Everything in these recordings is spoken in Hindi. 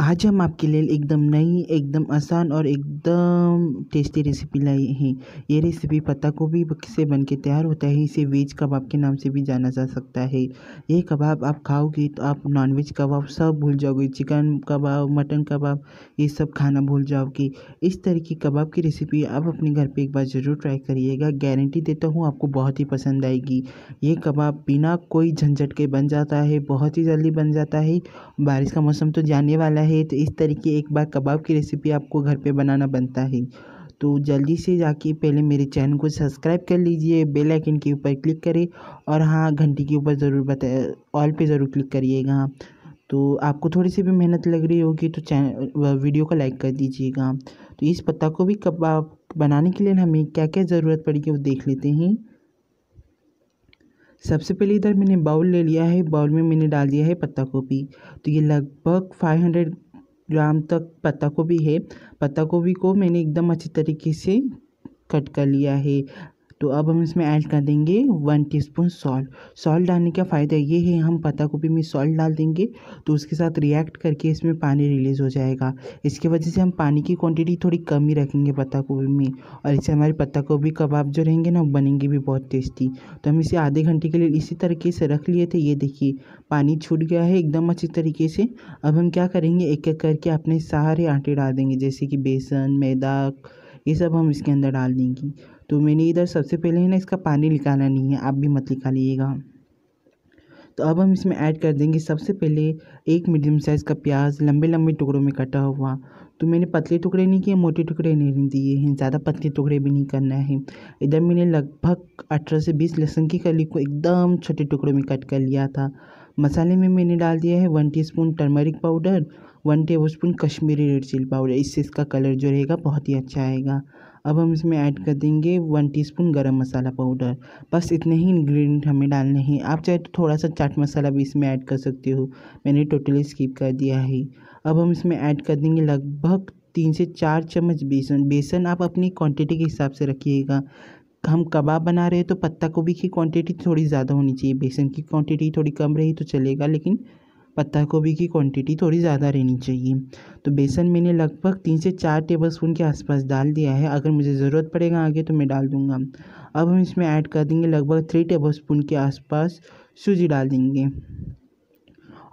आज हम आपके लिए एकदम नई एकदम आसान और एकदम टेस्टी रेसिपी लाई हैं ये रेसिपी पत्ता गोभी से बन के तैयार होता है इसे वेज कबाब के नाम से भी जाना जा सकता है ये कबाब आप खाओगे तो आप नॉनवेज कबाब सब भूल जाओगे चिकन कबाब मटन कबाब ये सब खाना भूल जाओगे इस तरह की कबाब की रेसिपी आप अपने घर पर एक बार ज़रूर ट्राई करिएगा गारंटी देता हूँ आपको बहुत ही पसंद आएगी ये कबाब बिना कोई झंझट के बन जाता है बहुत ही जल्दी बन जाता है बारिश का मौसम तो जाने वाला है है तो इस तरीके एक बार कबाब की रेसिपी आपको घर पे बनाना बनता है तो जल्दी से जाके पहले मेरे चैनल को सब्सक्राइब कर लीजिए बेल आइकन के ऊपर क्लिक करें और हाँ घंटी के ऊपर ज़रूर बता ऑल पे ज़रूर क्लिक करिएगा तो आपको थोड़ी सी भी मेहनत लग रही होगी तो चैनल वीडियो को लाइक कर दीजिएगा तो इस पत्ता को भी कबाब बनाने के लिए हमें क्या क्या ज़रूरत पड़ेगी वो देख लेते हैं सबसे पहले इधर मैंने बाउल ले लिया है बाउल में मैंने डाल दिया है पत्ता गोभी तो ये लगभग फाइव हंड्रेड ग्राम तक पत्ता गोभी है पत्ता गोभी को मैंने एकदम अच्छी तरीके से कट कर लिया है तो अब हम इसमें ऐड कर देंगे वन टीस्पून सॉल्ट सॉल्ट डालने का फ़ायदा ये है हम पत्ता गोभी में सॉल्ट डाल देंगे तो उसके साथ रिएक्ट करके इसमें पानी रिलीज़ हो जाएगा इसकी वजह से हम पानी की क्वांटिटी थोड़ी कम ही रखेंगे पत्ता गोभी में और इससे हमारे पत्ता गोभी कबाब जो रहेंगे ना बनेंगे भी बहुत टेस्टी तो हम इसे आधे घंटे के लिए इसी तरीके से रख लिए थे ये देखिए पानी छूट गया है एकदम अच्छी तरीके से अब हम क्या करेंगे एक एक करके अपने सारे आटे डाल देंगे जैसे कि बेसन मैदा ये सब हम इसके अंदर डाल देंगे तो मैंने इधर सबसे पहले है ना इसका पानी निकालना नहीं है आप भी मत निकालिएगा तो अब हम इसमें ऐड कर देंगे सबसे पहले एक मीडियम साइज़ का प्याज लंबे लंबे टुकड़ों में कटा हुआ तो मैंने पतले टुकड़े नहीं किए मोटे टुकड़े नहीं दिए हैं ज़्यादा पतले टुकड़े भी नहीं करना है इधर मैंने लगभग अठारह से बीस लहसुन की कली को एकदम छोटे टुकड़ों में कट कर लिया था मसाले में मैंने डाल दिया है one teaspoon turmeric powder one tablespoon Kashmiri red chilli powder इससे इसका कलर जो रहेगा बहुत ही अच्छा आएगा अब हम इसमें ऐड कर देंगे वन टीस्पून गरम मसाला पाउडर बस इतने ही इंग्रेडिएंट हमें डालने हैं आप चाहे तो थोड़ा सा चाट मसाला भी इसमें ऐड कर सकते हो मैंने टोटली स्किप कर दिया है अब हम इसमें ऐड कर देंगे लगभग तीन से चार चम्मच बेसन बेसन आप अपनी क्वान्टिटी के हिसाब से रखिएगा हम कबाब बना रहे हैं तो पत्ता गोभी की क्वान्टिटी थोड़ी ज़्यादा होनी चाहिए बेसन की क्वान्टिटी थोड़ी कम रही तो चलेगा लेकिन पत्ता गोभी की क्वांटिटी थोड़ी ज़्यादा रहनी चाहिए तो बेसन मैंने लगभग तीन से चार टेबल स्पून के आसपास डाल दिया है अगर मुझे ज़रूरत पड़ेगा आगे तो मैं डाल दूँगा अब हम इसमें ऐड कर देंगे लगभग थ्री टेबल स्पून के आसपास सूजी डाल देंगे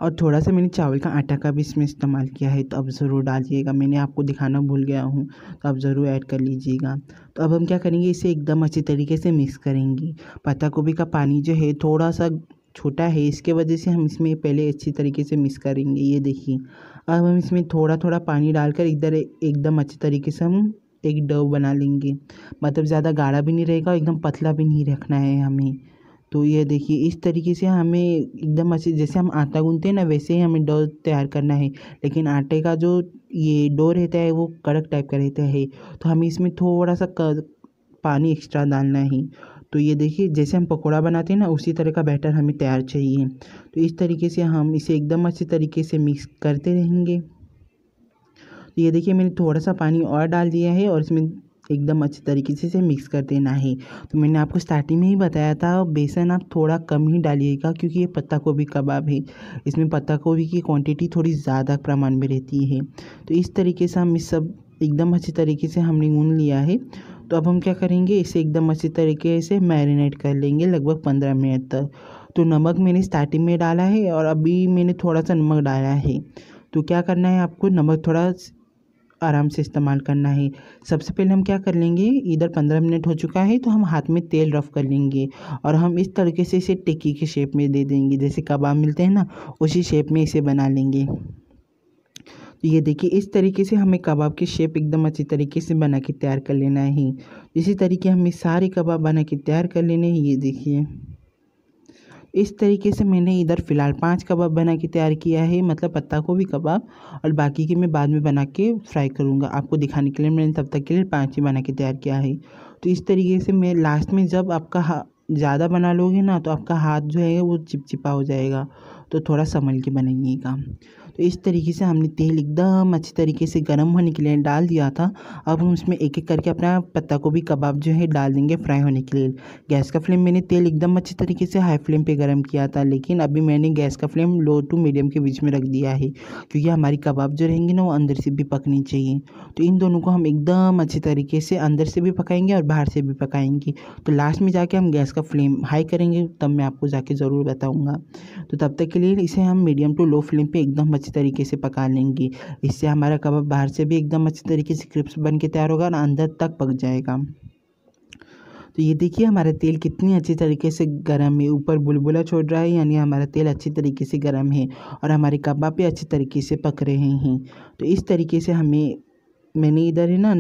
और थोड़ा सा मैंने चावल का आटा का भी इसमें इस्तेमाल किया है तो अब ज़रूर डालिएगा मैंने आपको दिखाना भूल गया हूँ तो आप ज़रूर ऐड कर लीजिएगा तो अब हम क्या करेंगे इसे एकदम अच्छी तरीके से मिक्स करेंगे पत्ता गोभी का पानी जो है थोड़ा सा छोटा है इसके वजह से हम इसमें पहले अच्छी तरीके से मिक्स करेंगे ये देखिए अब हम इसमें थोड़ा थोड़ा पानी डालकर इधर एकदम अच्छे तरीके से हम एक डव बना लेंगे मतलब ज़्यादा गाढ़ा भी नहीं रहेगा एकदम पतला भी नहीं रखना है हमें तो ये देखिए इस तरीके से हमें एकदम अच्छे जैसे हम आटा गूंथते हैं ना वैसे ही हमें डो तैयार करना है लेकिन आटे का जो ये डो रहता है वो कड़क टाइप का रहता है तो हमें इसमें थोड़ा सा पानी एक्स्ट्रा डालना है तो ये देखिए जैसे हम पकौड़ा बनाते हैं ना उसी तरह का बैटर हमें तैयार चाहिए तो इस तरीके से हम इसे एकदम अच्छे तरीके से मिक्स करते रहेंगे तो ये देखिए मैंने थोड़ा सा पानी और डाल दिया है और इसमें एकदम अच्छे तरीके से इसे मिक्स कर देना है तो मैंने आपको स्टार्टिंग में ही बताया था बेसन आप थोड़ा कम ही डालिएगा क्योंकि ये पत्ता गोभी कबाब है इसमें पत्ता गोभी की क्वांटिटी थोड़ी ज़्यादा प्रमाण में रहती है तो इस तरीके से हम इस सब एकदम अच्छे तरीके से हमने गून लिया है तो अब हम क्या करेंगे इसे एकदम अच्छी तरीके से मैरिनेट कर लेंगे लगभग पंद्रह मिनट तक तो नमक मैंने स्टार्टिंग में डाला है और अभी मैंने थोड़ा सा नमक डाला है तो क्या करना है आपको नमक थोड़ा आराम से इस्तेमाल करना है सबसे पहले हम क्या कर लेंगे इधर पंद्रह मिनट हो चुका है तो हम हाथ में तेल रफ कर लेंगे और हम इस तरीके से इसे टिक्की के शेप में दे देंगे जैसे कबाब मिलते हैं ना उसी शेप में इसे बना लेंगे ये देखिए इस तरीके से हमें कबाब की शेप एकदम अच्छी तरीके से बना के तैयार कर लेना है इसी तरीके हमें सारे कबाब बना के तैयार कर लेने हैं ये देखिए इस तरीके से मैंने इधर फ़िलहाल पांच कबाब बना के तैयार किया है मतलब पत्ता को भी कबाब और बाकी के मैं बाद में बना के फ्राई करूँगा आपको दिखाने के लिए मैंने तब तक के लिए पाँच ही बना के तैयार किया है तो इस तरीके से मैं लास्ट में जब आपका ज़्यादा बना लोगे ना तो आपका हाथ जो है वो चिपचिपा हो जाएगा तो थोड़ा संभल के बनाइएगा तो इस तरीके से हमने तेल एकदम अच्छे तरीके से गर्म होने के लिए डाल दिया था अब हम उसमें एक एक करके अपना पत्ता को भी कबाब जो है डाल देंगे फ्राई होने के लिए गैस का फ्लेम मैंने तेल एकदम अच्छे तरीके से हाई फ्लेम पर गर्म किया था लेकिन अभी मैंने गैस का फ्लेम लो टू मीडियम के बीच में रख दिया है क्योंकि हमारी कबाब जो रहेंगे ना वो अंदर से भी पकनी चाहिए तो इन दोनों को हम एकदम अच्छे तरीके से अंदर से भी पकाएंगे और बाहर से भी पकाएंगे तो लास्ट में जाके हम गैस का फ्लेम हाई करेंगे तब मैं आपको जाके ज़रूर बताऊँगा तो तब तक के लिए इसे हम मीडियम टू लो फ्लेम पर एकदम अच्छी तरीके से पका लेंगे इससे हमारा कबाब बाहर से भी एकदम अच्छी तरीके से क्रिप्स बन के तैयार होगा और अंदर तक पक जाएगा तो ये देखिए हमारा तेल कितनी अच्छी तरीके से गर्म है ऊपर बुलबुला छोड़ रहा है यानी हमारा तेल अच्छी तरीके से गर्म है और हमारे कबाब भी अच्छी तरीके से पक रहे हैं तो इस तरीके से हमें मैंने इधर है ना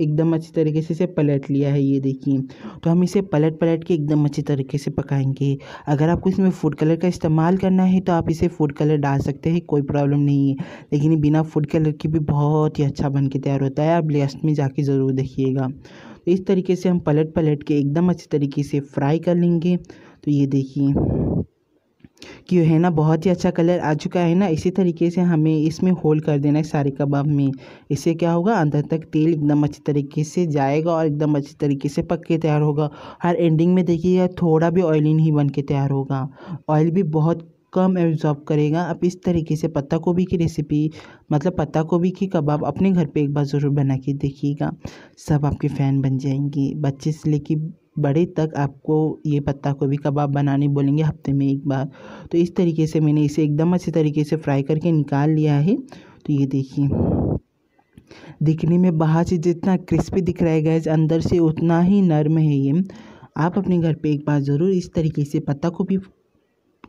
एकदम अच्छी तरीके से इसे पलट लिया है ये देखिए तो हम इसे पलट पलट के एकदम अच्छी तरीके से पकाएंगे अगर आपको इसमें फूड कलर का इस्तेमाल करना है तो आप इसे फूड कलर डाल सकते हैं कोई प्रॉब्लम नहीं है लेकिन बिना फूड कलर के भी बहुत ही अच्छा बन के तैयार होता है आप लास्ट में जाके ज़रूर देखिएगा तो इस तरीके से हम पलट पलट के एकदम अच्छे तरीके से फ्राई कर लेंगे तो ये देखिए कि है ना बहुत ही अच्छा कलर आ चुका है ना इसी तरीके से हमें इसमें होल्ड कर देना है सारे कबाब में इससे क्या होगा अंदर तक तेल एकदम अच्छी तरीके से जाएगा और एकदम अच्छी तरीके से पक के तैयार होगा हर एंडिंग में देखिएगा थोड़ा भी ऑयली नहीं बन के तैयार होगा ऑयल भी बहुत कम एब्जॉर्ब करेगा आप इस तरीके से पत्ता गोभी की रेसिपी मतलब पत्ता गोभी की कबाब अपने घर पर एक बार ज़रूर बना के देखिएगा सब आपके फ़ैन बन जाएंगे बच्चे से लेके बड़े तक आपको ये पत्ता गोभी कबाब बनाने बोलेंगे हफ्ते में एक बार तो इस तरीके से मैंने इसे एकदम अच्छे तरीके से फ्राई करके निकाल लिया है तो ये देखिए दिखने में बाहर से जितना क्रिस्पी दिख रहा है गैस अंदर से उतना ही नर्म है ये आप अपने घर पे एक बार ज़रूर इस तरीके से पत्ता गोभी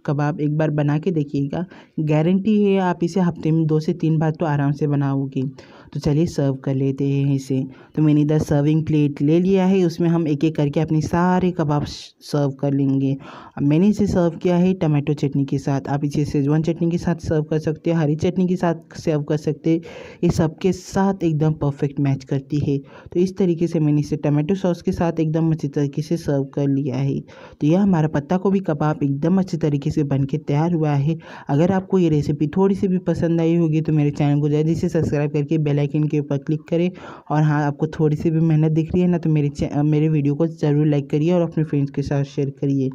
कबाब एक बार बना के देखिएगा गारंटी है आप इसे हफ्ते में दो से तीन बार तो आराम से बनाओगे तो चलिए सर्व कर लेते हैं इसे तो मैंने इधर सर्विंग प्लेट ले लिया है उसमें हम एक एक करके अपने सारे कबाब सर्व कर लेंगे अब मैंने इसे सर्व किया है टमाटो चटनी के साथ आप इसे सेजवान चटनी के साथ सर्व कर सकते हैं हरी चटनी के साथ सर्व कर सकते हैं ये सबके साथ एकदम परफेक्ट मैच करती है तो इस तरीके से मैंने इसे टमाटो सॉस के साथ एकदम अच्छी तरीके से सर्व कर लिया है तो यह हमारा पत्ता गोभी कबाब एकदम अच्छे तरीके से बन के तैयार हुआ है अगर आपको ये रेसिपी थोड़ी सी भी पसंद आई होगी तो मेरे चैनल को जल्दी से सब्सक्राइब करके बेल बेल आइकन के ऊपर क्लिक करें और हाँ आपको थोड़ी सी भी मेहनत दिख रही है ना तो मेरे मेरे वीडियो को ज़रूर लाइक करिए और अपने फ्रेंड्स के साथ शेयर करिए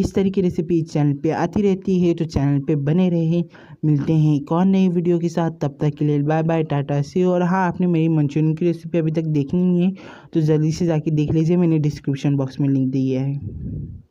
इस तरह की रेसिपी चैनल पर आती रहती है तो चैनल पर बने रहें मिलते हैं एक और नई वीडियो के साथ तब तक के लिए बाय बाय टाटा से और हाँ आपने मेरी मंचूरियन की रेसिपी अभी तक देखी नहीं है तो जल्दी से जाके देख लीजिए मैंने डिस्क्रिप्शन बॉक्स में लिंक दिया है